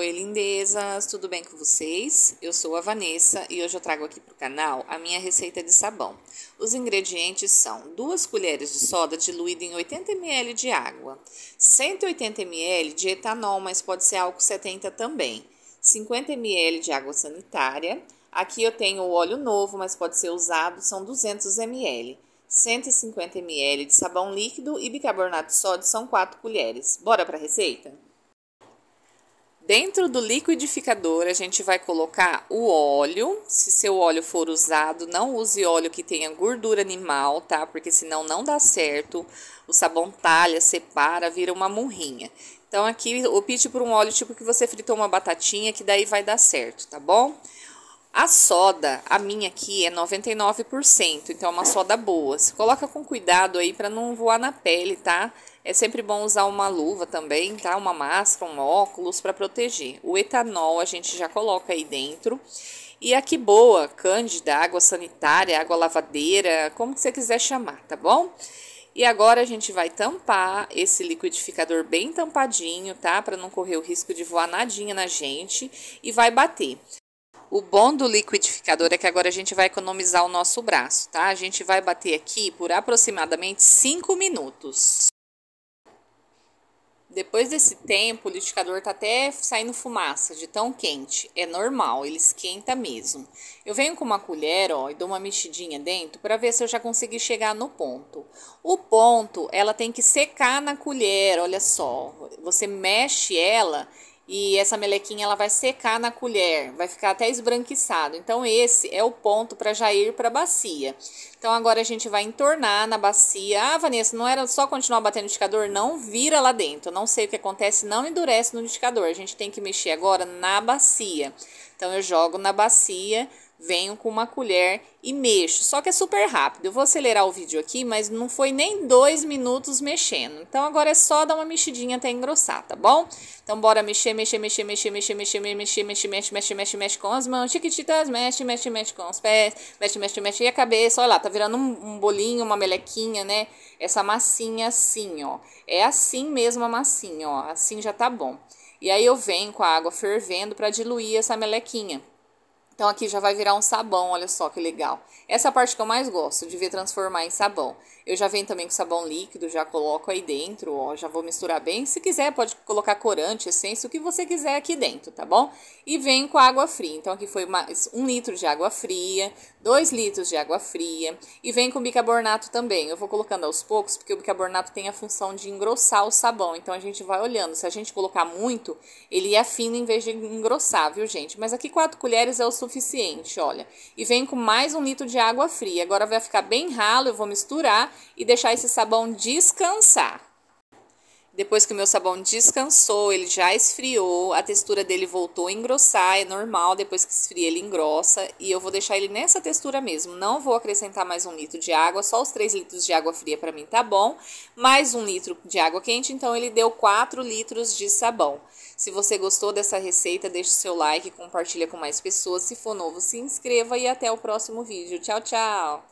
Oi, lindezas, tudo bem com vocês? Eu sou a Vanessa e hoje eu trago aqui para o canal a minha receita de sabão. Os ingredientes são 2 colheres de soda diluída em 80 ml de água, 180 ml de etanol, mas pode ser álcool 70 também, 50 ml de água sanitária. Aqui eu tenho o óleo novo, mas pode ser usado, são 200 ml. 150 ml de sabão líquido e bicarbonato de sódio são 4 colheres. Bora para a receita? Dentro do liquidificador, a gente vai colocar o óleo. Se seu óleo for usado, não use óleo que tenha gordura animal, tá? Porque senão não dá certo. O sabão talha, separa, vira uma murrinha. Então, aqui opte por um óleo tipo que você fritou uma batatinha, que daí vai dar certo, tá bom? A soda, a minha aqui é 99%, então é uma soda boa. Se coloca com cuidado aí para não voar na pele, tá? É sempre bom usar uma luva também, tá? Uma máscara, um óculos para proteger. O etanol a gente já coloca aí dentro. E a que boa, cândida, água sanitária, água lavadeira, como que você quiser chamar, tá bom? E agora a gente vai tampar esse liquidificador bem tampadinho, tá? Para não correr o risco de voar nadinha na gente e vai bater. O bom do liquidificador é que agora a gente vai economizar o nosso braço, tá? A gente vai bater aqui por aproximadamente 5 minutos. Depois desse tempo, o liquidificador tá até saindo fumaça de tão quente. É normal, ele esquenta mesmo. Eu venho com uma colher, ó, e dou uma mexidinha dentro para ver se eu já consegui chegar no ponto. O ponto, ela tem que secar na colher, olha só. Você mexe ela e essa melequinha ela vai secar na colher, vai ficar até esbranquiçado. Então esse é o ponto para já ir para a bacia. Então agora a gente vai entornar na bacia. Ah, Vanessa, não era só continuar batendo o liquidificador? Não vira lá dentro. Eu não sei o que acontece, não endurece no liquidificador. A gente tem que mexer agora na bacia. Então eu jogo na bacia venho com uma colher e mexo. Só que é super rápido. Eu vou acelerar o vídeo aqui, mas não foi nem dois minutos mexendo. Então agora é só dar uma mexidinha até engrossar, tá bom? Então bora mexer, mexer, mexer, mexer, mexer, mexer, mexer, mexer, mexer, mexer, mexer mexe com as mãos, chiquititas, mexe, mexe, mexe com os pés, mexe, mexe, mexe e a cabeça. Olha lá, tá virando um, bolinho, uma melequinha, né? Essa massinha assim, ó. É assim mesmo a massinha, ó. Assim já tá bom. E aí eu venho com a água fervendo para diluir essa melequinha. Então aqui já vai virar um sabão, olha só que legal. Essa é parte que eu mais gosto, de ver transformar em sabão. Eu já venho também com sabão líquido, já coloco aí dentro, ó, já vou misturar bem. Se quiser, pode colocar corante, essência, o que você quiser aqui dentro, tá bom? E vem com água fria. Então aqui foi mais um litro de água fria, dois litros de água fria. E vem com bicarbonato também. Eu vou colocando aos poucos, porque o bicarbonato tem a função de engrossar o sabão. Então a gente vai olhando. Se a gente colocar muito, ele é fino em vez de engrossar, viu, gente? Mas aqui quatro colheres é o suficiente suficiente, olha. E vem com mais um litro de água fria. Agora vai ficar bem ralo, eu vou misturar e deixar esse sabão descansar. Depois que o meu sabão descansou, ele já esfriou, a textura dele voltou a engrossar, é normal, depois que esfria ele engrossa, e eu vou deixar ele nessa textura mesmo, não vou acrescentar mais um litro de água, só os 3 litros de água fria para mim tá bom, mais um litro de água quente, então ele deu 4 litros de sabão. Se você gostou dessa receita, deixe seu like, compartilha com mais pessoas, se for novo se inscreva e até o próximo vídeo. Tchau, tchau!